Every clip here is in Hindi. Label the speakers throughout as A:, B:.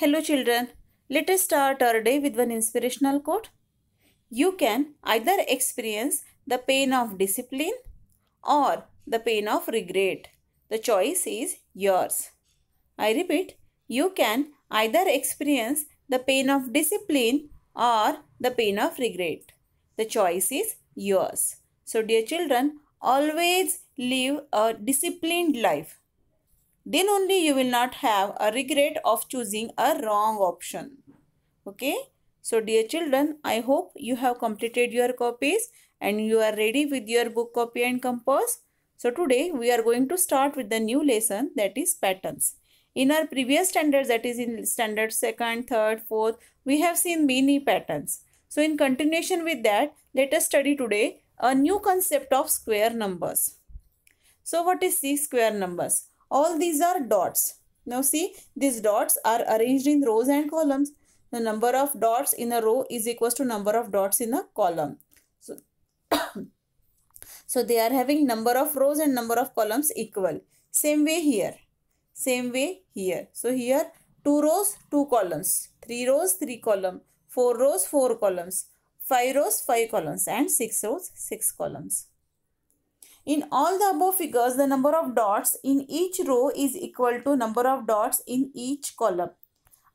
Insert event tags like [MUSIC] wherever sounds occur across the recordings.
A: Hello children, let us start our day with one inspirational quote. You can either experience the pain of discipline or the pain of regret. The choice is yours. I repeat, you can either experience the pain of discipline or the pain of regret. The choice is yours. So dear children, always live a disciplined life then only you will not have a regret of choosing a wrong option. Okay. So dear children, I hope you have completed your copies and you are ready with your book copy and compass. So today we are going to start with the new lesson that is patterns. In our previous standards that is in standard 2nd, 3rd, 4th, we have seen many patterns. So in continuation with that, let us study today a new concept of square numbers. So what is these square numbers? All these are dots. Now see, these dots are arranged in rows and columns. The number of dots in a row is equals to number of dots in a column. So, [COUGHS] so they are having number of rows and number of columns equal. Same way here. Same way here. So here 2 rows, 2 columns. 3 rows, 3 column. 4 rows, 4 columns. 5 rows, 5 columns. And 6 rows, 6 columns. In all the above figures, the number of dots in each row is equal to number of dots in each column.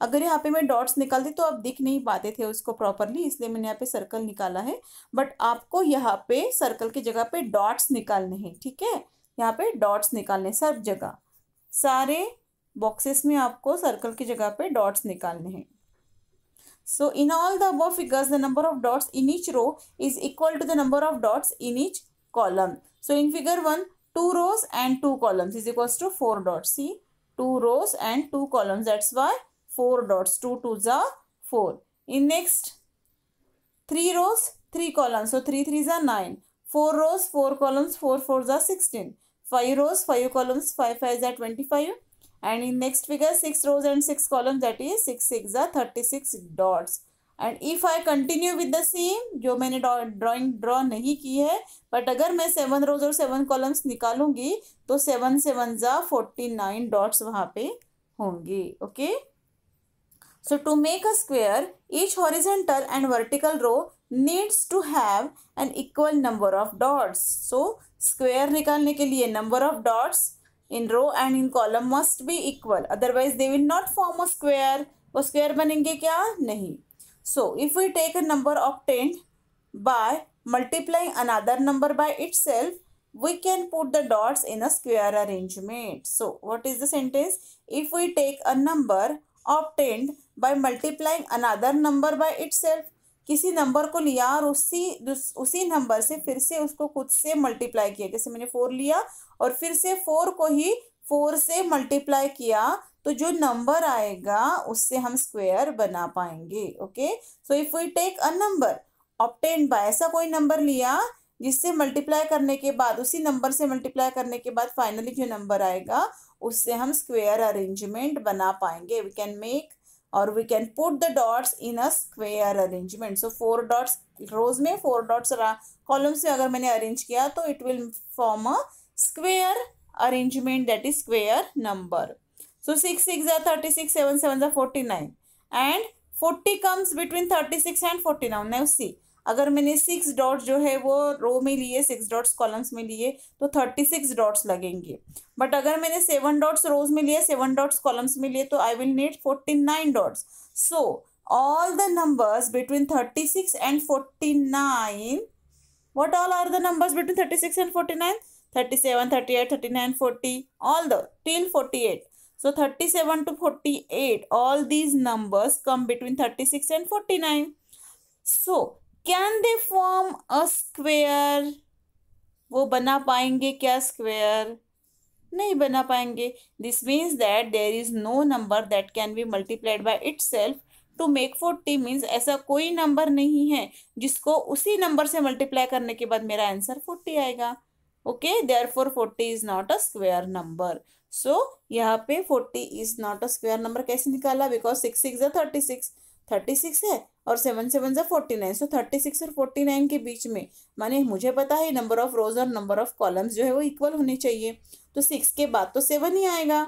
A: अगर यहाँ पे मैं डॉट्स निकालती तो आप दिख नहीं पाते थे उसको प्रॉपरली इसलिए मैंने यहाँ पे सर्कल निकाला है बट आपको यहाँ पे सर्कल की जगह पे डॉट्स निकालने हैं ठीक है यहाँ पे डॉट्स निकालने सब जगह सारे बॉक्सेस में आपको सर्कल की जगह पे डॉट्स निकालने हैं so in all the above figures the number of dots in each row is equal to the number of dots in each column. So in figure 1, 2 rows and 2 columns is equals to 4 dots. See, 2 rows and 2 columns. That's why 4 dots. 2 2s are 4. In next, 3 rows, 3 columns. So 3 3s are 9. 4 rows, 4 columns, 4 4s are 16. 5 rows, 5 columns, 5 5s are 25. And in next figure, 6 rows and 6 columns that is 6 6s are 36 dots. And if I continue with the same जो मैंने ड्राइंग ड्रॉ नहीं की है बट अगर मैं सेवन रोज और सेवन कॉलम्स निकालूंगी तो सेवन सेवन ज़ा फोर्टी नाइन डॉट्स वहां पे होंगे okay so to make a square each horizontal and vertical row needs to have an equal number of dots so square निकालने के लिए number of dots in row and in column must be equal otherwise they will not form a square वो स्क्वेयर बनेंगे क्या नहीं So, if we take a number obtained by multiplying another number by itself, we can put the dots in a square arrangement. So, what is the sentence? If we take a number obtained by multiplying another number by itself, किसी नंबर को लिया और उसी उसी नंबर से फिर से उसको खुद से मल्टीप्लाई किया जैसे मैंने फोर लिया और फिर से फोर को ही फोर से मल्टीप्लाई किया तो जो नंबर आएगा उससे हम स्क्वेयर बना पाएंगे okay so if we take a number obtain by ऐसा कोई नंबर लिया जिससे मल्टीप्लाई करने के बाद उसी नंबर से मल्टीप्लाई करने के बाद फाइनली जो नंबर आएगा उससे हम स्क्वेयर अरेंजमेंट बना पाएंगे वी कैन मेक और we can put the dots in a square arrangement so four dots rows में फोर डॉट्स कॉलम्स में अगर मैंने अरेंज किया तो it will form a square arrangement that is square number. So 6 6 are 36, 7 7 are 49 and 40 comes between 36 and 40 now. Now see अगर मैंने सिक्स डॉट्स जो है वो रो में लिए सिक्स डॉट्स कॉलम्स में लिए तो थर्टी सिक्स डॉट्स लगेंगे बट अगर मैंने सेवन डॉट्स रोज में लिए सेवन डॉट्स कॉलम्स में लिए तो I will need forty nine dots so all the numbers between 36 and 49 what all are the numbers between 36 and 49 37 38 39 40 all the till 48 so 37 to 48 all these numbers come between 36 and 49 so can they form a square वो बना पाएंगे क्या स्क्वेयर नहीं बना पाएंगे this means that there is no number that can be multiplied by itself to make forty means ऐसा कोई नंबर नहीं है जिसको उसी नंबर से मल्टीप्लाई करने के बाद मेरा आंसर फोर्टी आएगा okay therefore 40 is not a square number so यहाँ पे 40 is not a square number कैसे निकाला because six six thirty six thirty six है और सेवन सेवन ज़ा forty nine so thirty six और फोर्टी नाइन के बीच में माने मुझे पता है नंबर ऑफ रोज और नंबर ऑफ कॉलम्स जो है वो इक्वल होने चाहिए तो सिक्स के बाद तो सेवन ही आएगा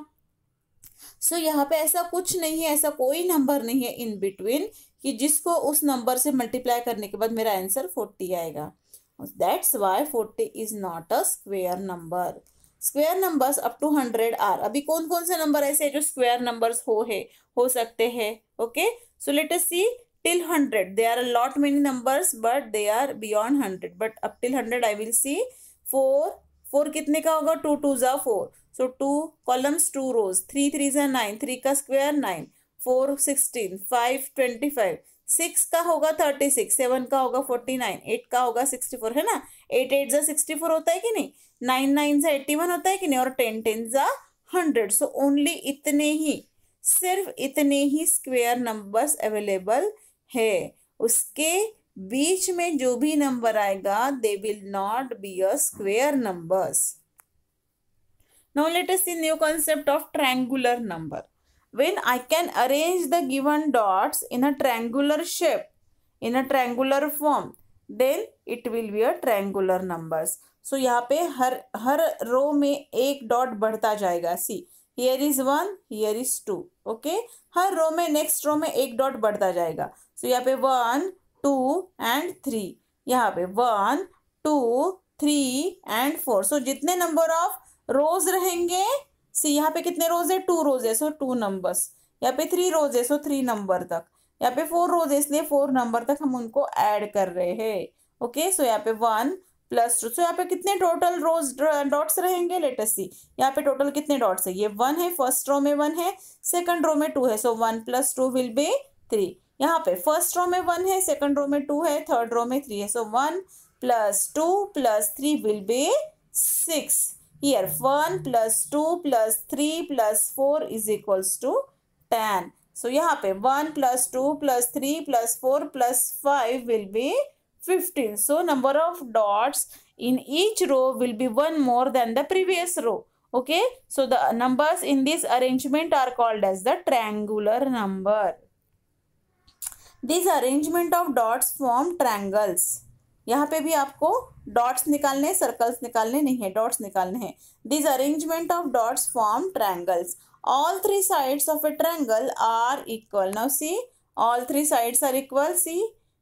A: सो so, यहाँ पे ऐसा कुछ नहीं है ऐसा कोई नंबर नहीं है इन बिटवीन कि जिसको उस नंबर से मल्टीप्लाई करने के बाद मेरा आंसर फोर्टी आएगा that's why 40 is not a square number square numbers up to hundred are अभी कौन कौन से नंबर ऐसे जो स्क्वेयर नंबर्स हो है हो सकते हैं okay so let us see till 100 there are a lot many numbers but they are beyond 100 but up till 100 i will see 4 4 कितने का होगा 2 2 जा 4 so 2 columns 2 rows 3 3 जा 9 3 का square 9 4 16 5 25 सिक्स का होगा थर्टी सिक्स सेवन का होगा फोर्टी नाइन एट का होगा सिक्सटी फोर है ना एट एट जा सिक्सटी फोर होता है कि नहीं नाइन नाइन जा एट्टी वन होता है कि नहीं और टेन टेन जा हंड्रेड सो ओनली इतने ही सिर्फ इतने ही स्क्वेयर नंबर्स अवेलेबल है उसके बीच में जो भी नंबर आएगा they will not be a square numbers now let us see new concept of triangular number when I can arrange the given dots in a triangular shape, in a triangular form, then it will be a triangular numbers. So यहाँ पे हर हर रो में एक डॉट बढ़ता जाएगा see here is one here is two okay हर रो में नेक्स्ट रो में एक डॉट बढ़ता जाएगा सो so, यहाँ पे वन टू एंड थ्री यहाँ पे one two three and four so जितने नंबर ऑफ रोज रहेंगे सी यहाँ पे कितने रोज है टू रोज है सो टू नंबर्स यहाँ पे थ्री रोज है सो थ्री नंबर तक यहाँ पे फोर रोज है इसलिए फोर नंबर तक हम उनको ऐड कर रहे हैं ओके सो यहाँ पे वन प्लस टू सो यहाँ पे कितने टोटल रोज डॉट्स रहेंगे लेटेस्ट सी यहाँ पे टोटल कितने डॉट्स है ये वन है फर्स्ट रो में वन है सेकंड रो में टू है so one plus two will be three यहाँ पे फर्स्ट रो में वन है सेकंड रो में टू है थर्ड रो में थ्री है so one plus two plus three will be six Here 1 plus 2 plus 3 plus 4 is equals to 10. So here 1 plus 2 plus 3 plus 4 plus 5 will be 15. So number of dots in each row will be one more than the previous row. Okay. So the numbers in this arrangement are called as the triangular number. This arrangement of dots form triangles. यहाँ पे भी आपको डॉट्स निकालने सर्कल्स निकालने नहीं है डॉट्स निकालने हैं this arrangement of dots form triangles all three sides of a triangle are equal now see all three sides are equal see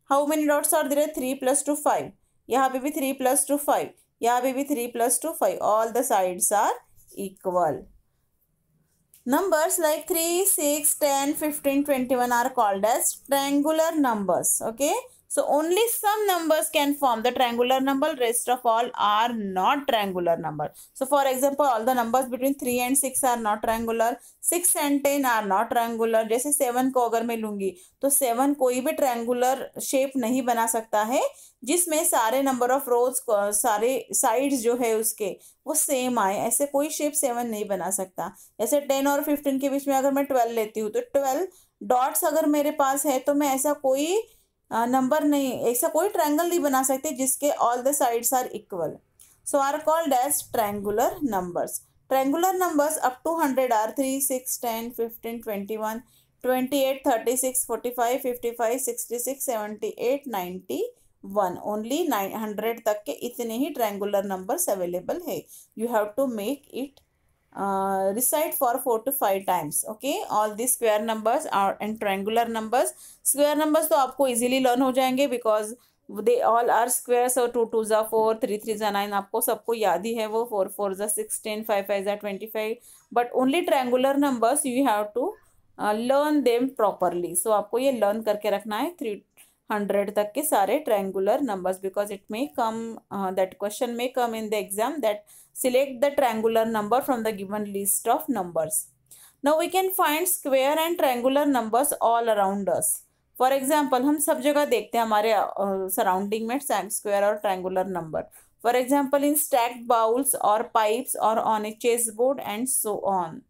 A: how many dots are there three plus two five यहाँ पे भी थ्री प्लस टू फाइव यहाँ पे भी three plus two five all the sides are equal numbers like three six ten fifteen twenty one are called as triangular numbers okay So only some numbers can form the triangular number, rest of all are not triangular number. So for example, all the numbers between 3 and 6 are not triangular, 6 and 10 are not triangular. जैसे 7 को अगर मैं लूँगी तो 7 कोई भी ट्रायंगुलर शेप नहीं बना सकता है जिसमें सारे नंबर ऑफ रोज सारे साइड्स जो है उसके वो सेम आए ऐसे कोई शेप सेवन नहीं बना सकता जैसे टेन और फिफ्टीन के बीच में अगर मैं ट्वेल्व लेती हूँ तो ट्वेल्व डॉट्स अगर मेरे पास है तो मैं ऐसा कोई नंबर नहीं ऐसा कोई ट्रायंगल नहीं बना सकते जिसके all the sides are equal so are called as triangular numbers triangular numbers up to hundred are three six ten fifteen twenty one twenty eight thirty six forty five fifty five sixty six seventy eight ninety one only nine hundred तक के इतने ही ट्रायंगुलर नंबर्स अवेलेबल है you have to make it uh, recite for 4 to 5 times okay all these square numbers are and triangular numbers square numbers तो आपको easily लर्न हो जाएंगे because they all are square so two two ज़ा फोर थ्री थ्री ज़ा नाइन आपको सबको याद ही है वो फोर फोर ज़ा टेन फाइव फाइव ज़ा twenty five but only triangular numbers you have to learn them properly so आपको ये लर्न करके रखना है थ्री हंड्रेड तक के सारे triangular numbers because it may come that question may come in the exam that select the triangular number from the given list of numbers now we can find square and triangular numbers all around us for example हम सब जगह देखते हैं हमारे सराउंडिंग uh, में स्क्वेयर और triangular number for example in stacked bowls और पाइप्स और on a chess board and so on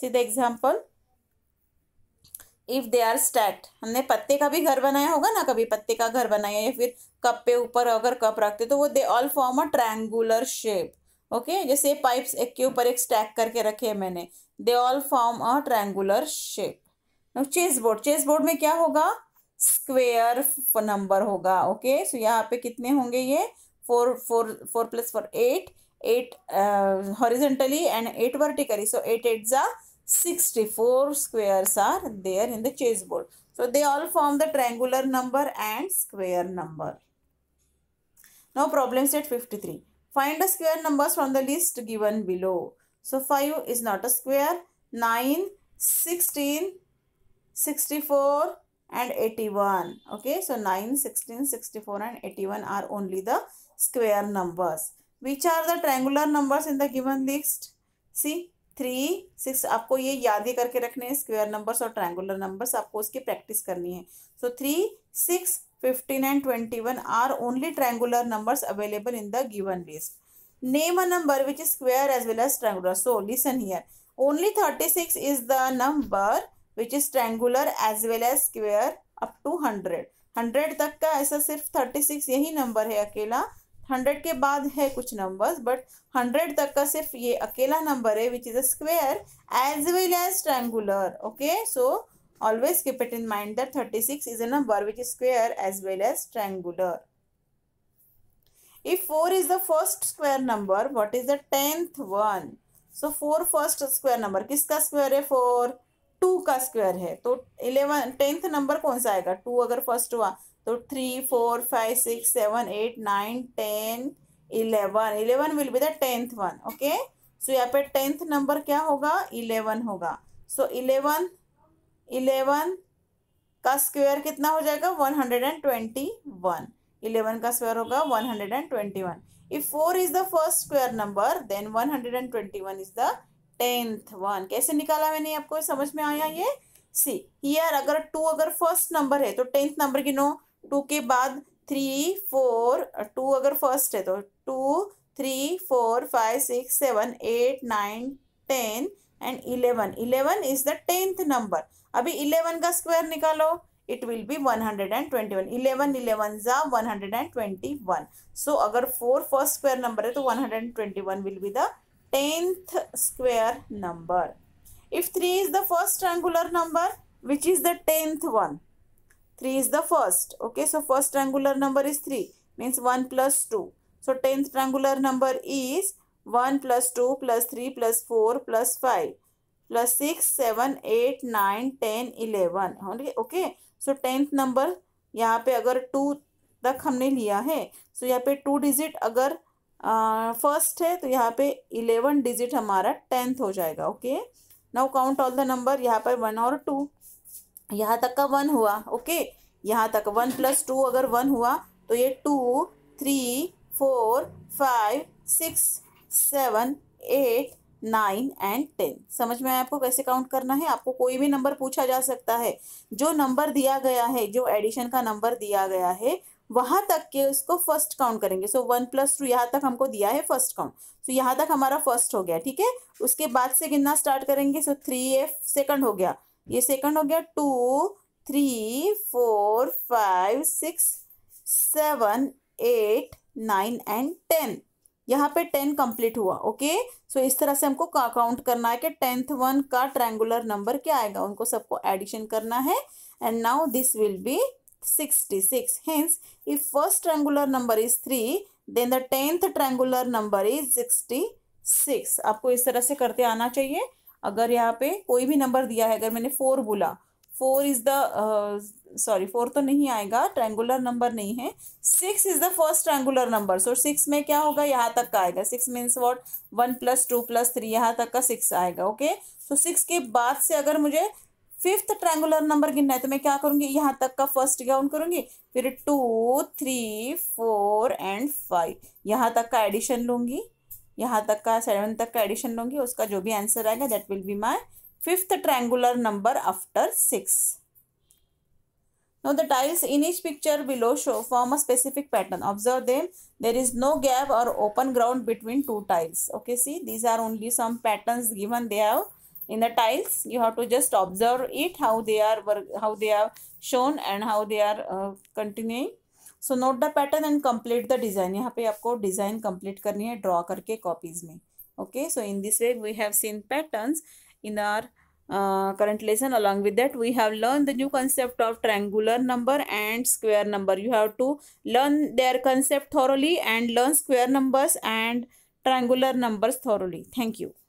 A: see the example if they are stacked हमने पत्ते का भी घर बनाया होगा ना कभी पत्ते का घर बनाया या फिर कप पे ऊपर अगर कप रखते तो वो they all form a triangular shape okay जैसे पाइप्स एक के ऊपर एक स्टैक करके रखे है मैंने they all form a triangular shape chess board chess board में क्या होगा स्क्वेयर नंबर होगा ओके सो यहाँ पे कितने होंगे ये four four four plus four eight eight horizontally and eight vertically so eight eight ज़ा 64 squares are there in the chessboard. So they all form the triangular number and square number. Now problem set 53. Find the square numbers from the list given below. So 5 is not a square. 9, 16, 64 and 81. Okay. So 9, 16, 64 and 81 are only the square numbers. Which are the triangular numbers in the given list? See three six आपको ये याद ही करके रखने हैं स्क्वेयर नंबर्स और ट्रायंगुलर नंबर्स आपको उसकी प्रैक्टिस करनी है so three six fifteen and twenty one are only triangular numbers available in the given list name a number which is square as well as as so listen here only thirty six is the number which is triangular as well as square up to hundred hundred तक का ऐसा सिर्फ थर्टी सिक्स यही नंबर है अकेला हंड्रेड के बाद है कुछ नंबर्स बट हंड्रेड तक का सिर्फ ये अकेला नंबर है which is a square as well as triangular okay so always keep it in mind that thirty six is a number which is square as well as triangular if four is the first square number what is the tenth one so four first square number किसका स्क्वेयर है फोर टू का स्क्वायर है तो इलेवन टेंथ नंबर कौन सा आएगा टू अगर फर्स्ट हुआ तो three four five six seven eight nine ten eleven eleven will be the tenth one okay so यहाँ पे टेंथ नंबर क्या होगा इलेवन होगा सो इलेवन इलेवन का स्क्वायर कितना हो जाएगा one hundred and twenty one eleven का स्क्वायर होगा one hundred and twenty one if four is the first square number then one hundred and twenty one is the tenth one कैसे निकाला मैंने आपको समझ में आया ये सी हियर अगर टू अगर फर्स्ट नंबर है तो टेंथ नंबर गिनो टू के बाद थ्री फोर टू अगर फर्स्ट है तो two three four five six seven eight nine ten and eleven eleven is the tenth number अभी इलेवन का स्क्वायर निकालो it will be one hundred and twenty one eleven eleven जा one hundred and twenty one so four first first square number है तो one hundred and twenty one will be the tenth square number if three is the first triangular number which is the tenth one 3 is the first. Okay, so first triangular number is 3 means 1 plus 2. So 10th triangular number is 1 plus 2 plus 3 plus 4 plus 5 plus 6, 7, 8, 9, 10, 11. Okay, so 10th number यहाँ पे अगर 2 तक हमने लिया है सो so यहाँ पे 2 डिजिट अगर फर्स्ट uh, है तो यहाँ पे इलेवन डिजिट हमारा टेंथ हो जाएगा okay now count all the number यहाँ पर वन और टू यहाँ तक का वन हुआ ओके यहाँ तक वन प्लस टू अगर वन हुआ तो ये two three four five six seven eight nine and ten समझ में आपको कैसे काउंट करना है आपको कोई भी नंबर पूछा जा सकता है जो नंबर दिया गया है जो एडिशन का नंबर दिया गया है वहाँ तक के उसको फर्स्ट काउंट करेंगे सो वन प्लस टू यहाँ तक हमको दिया है फर्स्ट काउंट सो यहाँ तक हमारा फर्स्ट हो गया ठीक है उसके बाद से गिनना स्टार्ट करेंगे सो थ्री ए सेकंड हो गया ये सेकंड हो गया two three four five six seven eight nine and ten यहाँ पे टेन कंप्लीट हुआ ओके सो so, इस तरह से हमको काउंट करना है कि टेंथ वन का ट्रैंगुलर नंबर क्या आएगा उनको सबको एडिशन करना है and now this will be sixty six hence if first triangular number is three then the tenth triangular number is sixty six आपको इस तरह से करते आना चाहिए अगर यहाँ पे कोई भी नंबर दिया है अगर मैंने फोर बोला four is the sorry four तो नहीं आएगा ट्रैंगुलर नंबर नहीं है six is the first triangular number so six में क्या होगा यहाँ तक का आएगा six means what one plus two plus three यहाँ तक का सिक्स आएगा ओके सो सिक्स के बाद से अगर मुझे फिफ्थ ट्रैंगुलर नंबर गिनना है तो मैं क्या करूँगी यहाँ तक का फर्स्ट काउंट करूँगी फिर two three four and five यहाँ तक का एडिशन लूंगी यहाँ तक का सेवन तक का एडिशन लूंगी उसका जो भी आंसर आएगा that will be my fifth triangular number after six no the tiles in each picture below show form a specific pattern observe them there is no gap और open ground between two tiles okay see these are only some pattern given they have in the tiles you have to just observe it how they are work how they are shown and how they are continuing so note the pattern and complete the design यहाँ पे आपको डिज़ाइन कंप्लीट करनी है ड्रॉ करके कॉपीज में okay so in this way we have seen pattern in our current lesson along with that we have learn the new concept of triangular number and square number you have to learn their concept thoroughly and learn square numbers and triangular numbers thoroughly thank you